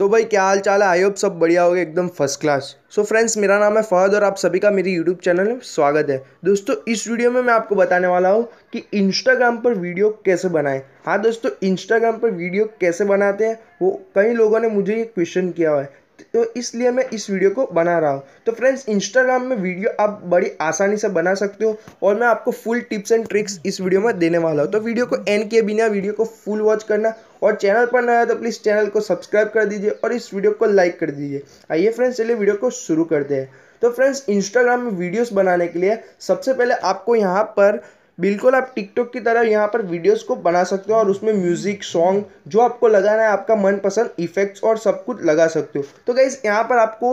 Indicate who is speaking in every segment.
Speaker 1: तो भाई क्या हाल चाल है आई होप सब बढ़िया हो एकदम फर्स्ट क्लास सो फ्रेंड्स मेरा नाम है फहद और आप सभी का मेरी यूट्यूब चैनल में स्वागत है दोस्तों इस वीडियो में मैं आपको बताने वाला हूँ कि इंस्टाग्राम पर वीडियो कैसे बनाएं हाँ दोस्तों इंस्टाग्राम पर वीडियो कैसे बनाते हैं वो कई लोगों ने मुझे ये क्वेश्चन किया हुआ है तो इसलिए मैं इस वीडियो को बना रहा हूँ तो फ्रेंड्स इंस्टाग्राम में वीडियो आप बड़ी आसानी से बना सकते हो और मैं आपको फुल टिप्स एंड ट्रिक्स इस वीडियो में देने वाला हूँ तो वीडियो को एंड किए बिना वीडियो को फुल वॉच करना और चैनल पर नया तो प्लीज़ चैनल को सब्सक्राइब कर दीजिए और इस वीडियो को लाइक कर दीजिए आइए फ्रेंड्स चलिए वीडियो को शुरू करते हैं तो फ्रेंड्स इंस्टाग्राम में वीडियोस बनाने के लिए सबसे पहले आपको यहाँ पर बिल्कुल आप टिकटॉक की तरह यहाँ पर वीडियोस को बना सकते हो और उसमें म्यूज़िक सॉन्ग जो आपको लगाना है आपका मनपसंद इफ़ेक्ट्स और सब कुछ लगा सकते हो तो गाइस यहाँ पर आपको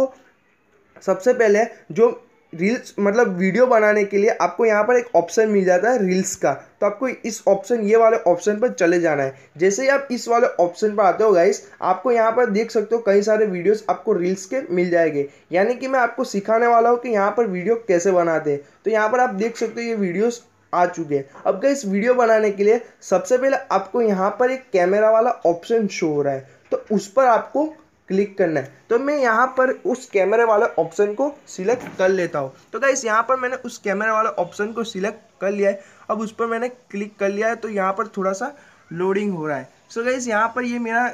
Speaker 1: सबसे पहले जो रील्स मतलब वीडियो बनाने के लिए आपको यहाँ पर एक ऑप्शन मिल जाता है रील्स का तो आपको इस ऑप्शन ये वाले ऑप्शन पर चले जाना है जैसे ही आप इस वाले ऑप्शन पर आते हो गाइस आपको यहाँ पर देख सकते हो कई सारे वीडियोस आपको रील्स के मिल जाएंगे यानी कि मैं आपको सिखाने वाला हूँ कि यहाँ पर वीडियो कैसे बनाते हैं तो यहाँ पर आप देख सकते हो ये वीडियोज आ चुके हैं अब इस वीडियो बनाने के लिए सबसे पहले आपको यहाँ पर एक कैमरा वाला ऑप्शन शो हो रहा है तो उस पर आपको क्लिक करना है तो मैं यहाँ पर उस कैमरे वाले ऑप्शन को सिलेक्ट कर लेता हूँ तो गाइस यहाँ पर मैंने उस कैमरे वाले ऑप्शन को सिलेक्ट कर लिया है अब उस पर मैंने क्लिक कर लिया है तो यहाँ पर थोड़ा सा लोडिंग हो रहा है सो गाइस यहाँ पर ये मेरा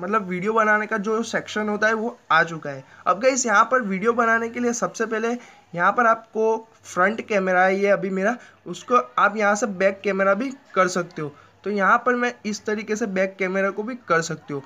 Speaker 1: मतलब वीडियो बनाने का जो सेक्शन होता है वो आ चुका है अब गई यहाँ पर वीडियो बनाने के लिए सबसे पहले यहाँ पर आपको फ्रंट कैमरा है ये अभी मेरा उसको आप यहाँ से बैक कैमरा भी कर सकते हो तो यहाँ पर मैं इस तरीके से बैक कैमरा को भी कर सकते हो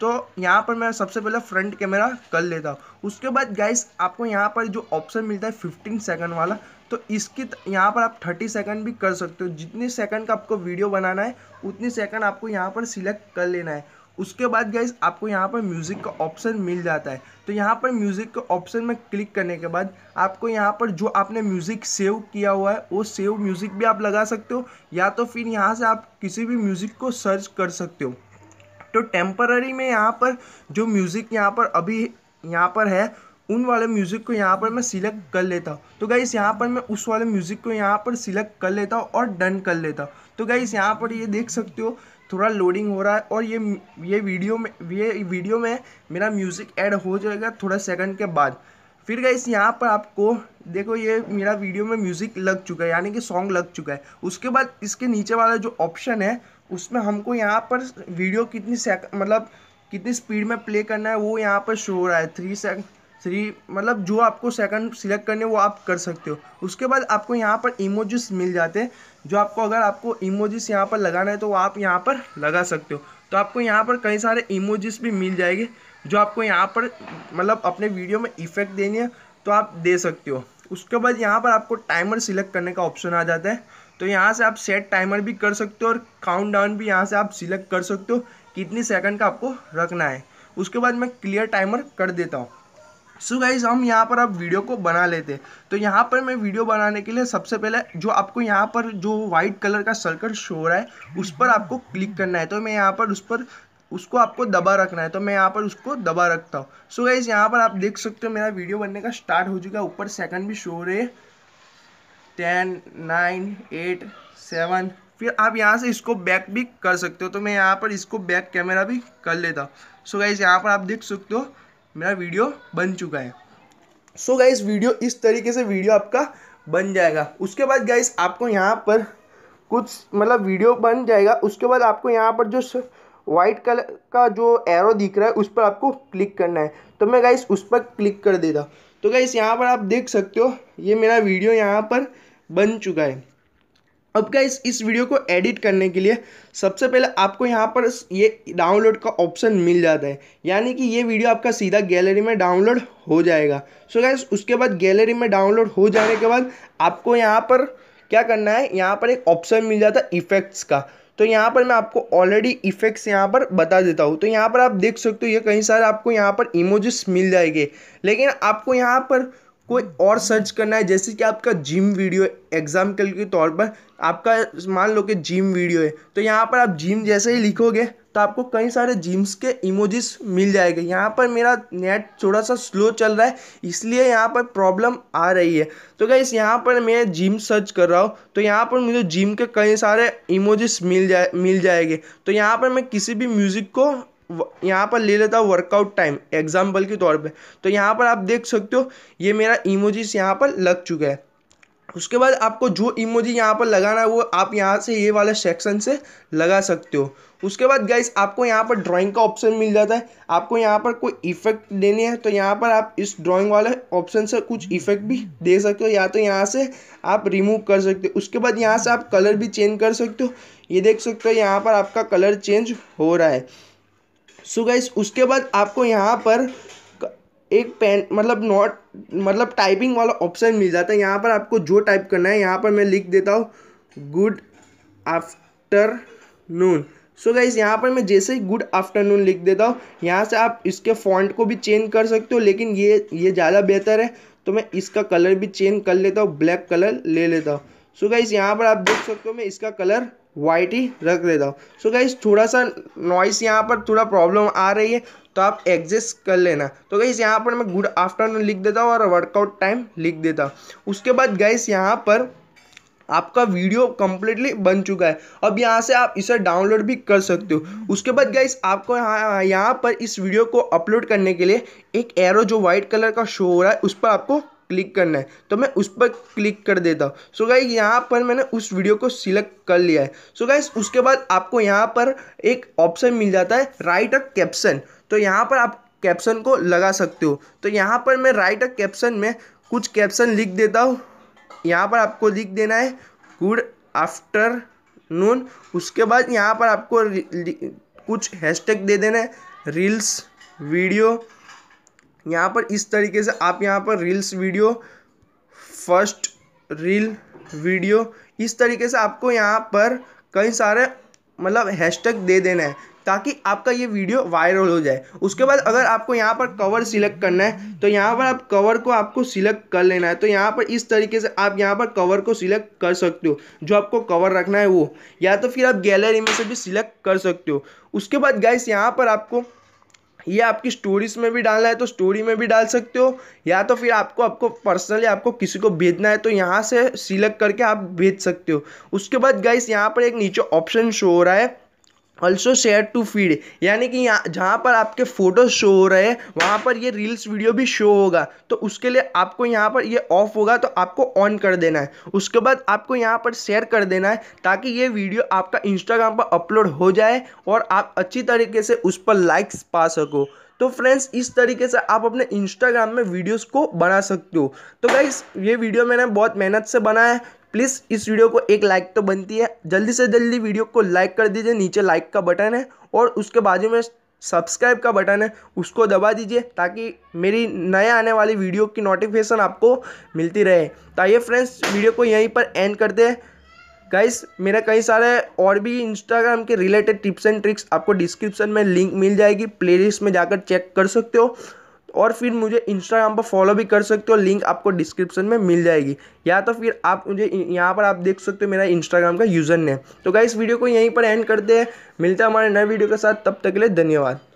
Speaker 1: तो यहाँ पर मैं सबसे पहले फ्रंट कैमरा कर लेता हूँ उसके बाद गाइस आपको यहाँ पर जो ऑप्शन मिलता है फिफ्टीन सेकंड वाला तो इसकी यहाँ पर आप थर्टी सेकंड भी कर सकते हो जितनी सेकंड का आपको वीडियो बनाना है उतनी सेकंड आपको यहाँ पर सिलेक्ट कर लेना है उसके बाद गाइज आपको यहाँ पर म्यूज़िक का ऑप्शन मिल जाता है तो यहाँ पर म्यूज़िक के ऑप्शन में क्लिक करने के बाद आपको यहाँ पर जो आपने म्यूज़िक सेव किया हुआ है वो सेव म्यूज़िक भी आप लगा सकते हो या तो फिर यहाँ से आप किसी भी म्यूज़िक को सर्च कर सकते हो तो टेम्पररी में यहाँ पर जो म्यूज़िक यहाँ पर अभी यहाँ पर है उन वाले म्यूज़िक को यहाँ पर मैं सिलेक्ट कर लेता हूँ तो गाइस यहाँ पर मैं उस वाले म्यूज़िक को यहाँ पर सिलेक्ट कर लेता हूँ और डन कर लेता हूँ तो गाइस यहाँ पर ये देख सकते हो थोड़ा लोडिंग हो रहा है और ये ये वीडियो में ये वीडियो में मेरा म्यूज़िक ऐड हो जाएगा थोड़ा सेकंड के बाद फिर गाइस यहाँ पर आपको देखो ये मेरा वीडियो में म्यूज़िक लग चुका है यानी कि सॉन्ग लग चुका है उसके बाद इसके नीचे वाला जो ऑप्शन है उसमें हमको यहाँ पर वीडियो कितनी सेक मतलब कितनी स्पीड में प्ले करना है वो यहाँ पर शो हो रहा है थ्री सेकंड थ्री मतलब जो आपको सेकंड सिलेक्ट करने वो आप कर सकते हो उसके बाद आपको यहाँ पर इमोजिस मिल जाते हैं जो आपको अगर आपको इमोजिस यहाँ पर लगाना है तो वो आप यहाँ पर लगा सकते हो तो आपको यहाँ पर कई सारे इमोजिस भी मिल जाएंगे जो आपको यहाँ पर मतलब अपने वीडियो में इफेक्ट देनी है तो आप दे सकते हो उसके बाद यहाँ पर आपको टाइमर सिलेक्ट करने का ऑप्शन आ जाता है तो यहाँ से आप सेट टाइमर भी कर सकते हो और काउंट डाउन भी यहाँ से आप सिलेक्ट कर सकते हो कितनी सेकंड का आपको रखना है उसके बाद मैं क्लियर टाइमर कर देता हूँ सो so गाइज हम यहाँ पर अब वीडियो को बना लेते हैं तो यहाँ पर मैं वीडियो बनाने के लिए सबसे पहले जो आपको यहाँ पर जो वाइट कलर का सर्कल शो हो रहा है उस पर आपको क्लिक करना है तो मैं यहाँ पर उस पर उसको आपको दबा रखना है तो मैं यहाँ पर उसको दबा रखता हूँ सो गाइज यहाँ पर आप देख सकते हो मेरा वीडियो बनने का स्टार्ट हो चुका है ऊपर सेकंड भी शो रहे टेन नाइन एट सेवन फिर आप यहाँ से इसको बैक भी कर सकते हो तो मैं यहाँ पर इसको बैक कैमरा भी कर लेता हूँ सो गाइज यहाँ पर आप देख सकते हो मेरा वीडियो बन चुका है सो so गाइस वीडियो इस तरीके से वीडियो आपका बन जाएगा उसके बाद गाइस आपको यहाँ पर कुछ मतलब वीडियो बन जाएगा उसके बाद आपको यहाँ पर जो वाइट कलर का जो एरो दिख रहा है उस पर आपको क्लिक करना है तो मैं गाइस उस पर क्लिक कर देता तो गाइस यहाँ पर आप देख सकते हो ये मेरा वीडियो यहाँ पर बन चुका है अब क्या इस वीडियो को एडिट करने के लिए सबसे पहले आपको यहाँ पर ये डाउनलोड का ऑप्शन मिल जाता है यानी कि ये वीडियो आपका सीधा गैलरी में डाउनलोड हो जाएगा सो so उसके बाद गैलरी में डाउनलोड हो जाने के बाद आपको यहाँ पर क्या करना है यहाँ पर एक ऑप्शन मिल जाता है इफ़ेक्ट्स का तो यहाँ पर मैं आपको ऑलरेडी इफेक्ट्स यहाँ पर बता देता हूँ तो यहाँ पर आप देख सकते हो ये कई सारे आपको यहाँ पर इमोजेस मिल जाएंगे लेकिन आपको यहाँ पर कोई और सर्च करना है जैसे कि आपका जिम वीडियो एग्जाम्पल के तौर पर आपका मान लो कि जिम वीडियो है तो यहाँ पर आप जिम जैसे ही लिखोगे तो आपको कई सारे जिम्स के इमोजेस मिल जाएंगे यहाँ पर मेरा नेट थोड़ा सा स्लो चल रहा है इसलिए यहाँ पर प्रॉब्लम आ रही है तो क्या इस यहाँ पर मैं जिम सर्च कर रहा हूँ तो यहाँ पर मुझे जिम के कई सारे इमोजेस मिल जाए मिल जाएंगे तो यहाँ पर मैं किसी भी म्यूज़िक को यहाँ पर ले लेता हूँ वर्कआउट टाइम एग्जाम्पल के तौर पे तो यहाँ पर आप देख सकते हो ये मेरा इमोजीस यहाँ पर लग चुका है उसके बाद आपको जो इमोजी यहाँ पर लगाना है वो आप यहाँ से ये वाले सेक्शन से लगा सकते हो उसके बाद गाइस आपको यहाँ पर ड्राइंग का ऑप्शन मिल जाता है आपको यहाँ पर कोई इफेक्ट देनी है तो यहाँ पर आप इस ड्राइंग वाले ऑप्शन से कुछ इफेक्ट भी दे सकते हो या तो यहाँ से आप रिमूव कर सकते हो उसके बाद यहाँ से आप कलर भी चेंज कर सकते हो ये देख सकते हो यहाँ पर आपका कलर चेंज हो रहा है सो गाइस उसके बाद आपको यहाँ पर एक पेन मतलब नॉट मतलब टाइपिंग वाला ऑप्शन मिल जाता है यहाँ पर आपको जो टाइप करना है यहाँ पर मैं लिख देता हूँ गुड आफ्टरनून सो गाइज यहाँ पर मैं जैसे ही गुड आफ्टरनून लिख देता हूँ यहाँ से आप इसके फॉन्ट को भी चेंज कर सकते हो लेकिन ये ये ज़्यादा बेहतर है तो मैं इसका कलर भी चेंज कर लेता हूँ ब्लैक कलर ले लेता हूँ सो गाइस यहाँ पर आप देख सकते हो मैं इसका कलर व्हाइट ही रख देता हूँ सो गाइस थोड़ा सा नॉइस यहाँ पर थोड़ा प्रॉब्लम आ रही है तो आप एडजस्ट कर लेना तो गाइस यहाँ पर मैं गुड आफ्टरनून लिख देता हूँ और वर्कआउट टाइम लिख देता हूँ उसके बाद गाइस यहाँ पर आपका वीडियो कम्प्लीटली बन चुका है अब यहाँ से आप इसे डाउनलोड भी कर सकते हो उसके बाद गाइस आपको यहाँ यहाँ पर इस वीडियो को अपलोड करने के लिए एक एरो जो व्हाइट कलर का शो हो रहा है उस पर आपको क्लिक करना है तो मैं उस पर क्लिक कर देता हूँ सो गाइज यहाँ पर मैंने उस वीडियो को सिलेक्ट कर लिया है सो गाइज उसके बाद आपको यहाँ पर एक ऑप्शन मिल जाता है राइट अ कैप्शन तो यहाँ पर आप कैप्शन को लगा सकते हो तो यहाँ पर मैं राइट अ कैप्शन में कुछ कैप्शन लिख देता हूँ यहाँ पर आपको लिख देना है गुड आफ्टर नून उसके बाद यहाँ पर आपको कुछ हैशटैग दे देना है रील्स वीडियो यहाँ पर इस तरीके से आप यहाँ पर reels video first reel video इस तरीके से आपको यहाँ पर कई सारे मतलब हैशटैग दे देना है ताकि आपका ये वीडियो वायरल हो जाए उसके बाद अगर आपको यहाँ पर कवर सिलेक्ट करना है तो यहाँ पर आप कवर को आपको सिलेक्ट कर लेना है तो यहाँ पर इस तरीके से आप यहाँ पर कवर को सिलेक्ट कर सकते हो जो आपको कवर रखना है वो या तो फिर आप गैलरी में से भी सिलेक्ट कर सकते हो उसके बाद गाइस यहाँ पर आपको ये आपकी स्टोरीज में भी डालना है तो स्टोरी में भी डाल सकते हो या तो फिर आपको आपको पर्सनली आपको किसी को भेजना है तो यहाँ से सिलेक्ट करके आप भेज सकते हो उसके बाद गाइस यहाँ पर एक नीचे ऑप्शन शो हो रहा है ऑल्सो शेयर टू फीड यानी कि यहाँ जहाँ पर आपके फ़ोटो शो हो रहे हैं वहाँ पर ये रील्स वीडियो भी शो होगा तो उसके लिए आपको यहाँ पर ये ऑफ होगा तो आपको ऑन कर देना है उसके बाद आपको यहाँ पर शेयर कर देना है ताकि ये वीडियो आपका इंस्टाग्राम पर अपलोड हो जाए और आप अच्छी तरीके से उस पर लाइक्स पा सको तो फ्रेंड्स इस तरीके से आप अपने इंस्टाग्राम में वीडियोस को बना सकते हो तो भाई ये वीडियो मैंने बहुत मेहनत से बनाया है प्लीज़ इस वीडियो को एक लाइक तो बनती है जल्दी से जल्दी वीडियो को लाइक कर दीजिए नीचे लाइक का बटन है और उसके बाजू में सब्सक्राइब का बटन है उसको दबा दीजिए ताकि मेरी नए आने वाली वीडियो की नोटिफिकेशन आपको मिलती रहे तो आइए फ्रेंड्स वीडियो को यहीं पर एंड करते हैं गाइस मेरे कई सारे और भी इंस्टाग्राम के रिलेटेड टिप्स एंड ट्रिक्स आपको डिस्क्रिप्शन में लिंक मिल जाएगी प्लेलिस्ट में जाकर चेक कर सकते हो और फिर मुझे इंस्टाग्राम पर फॉलो भी कर सकते हो लिंक आपको डिस्क्रिप्शन में मिल जाएगी या तो फिर आप मुझे यहाँ पर आप देख सकते हो मेरा इंस्टाग्राम का यूज़र नेम तो क्या इस वीडियो को यहीं पर एंड करते हैं मिलते हैं हमारे नए वीडियो के साथ तब तक के लिए धन्यवाद